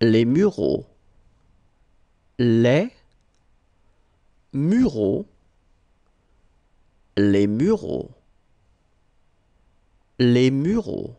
les mureaux, les mureaux, les mureaux, les mureaux.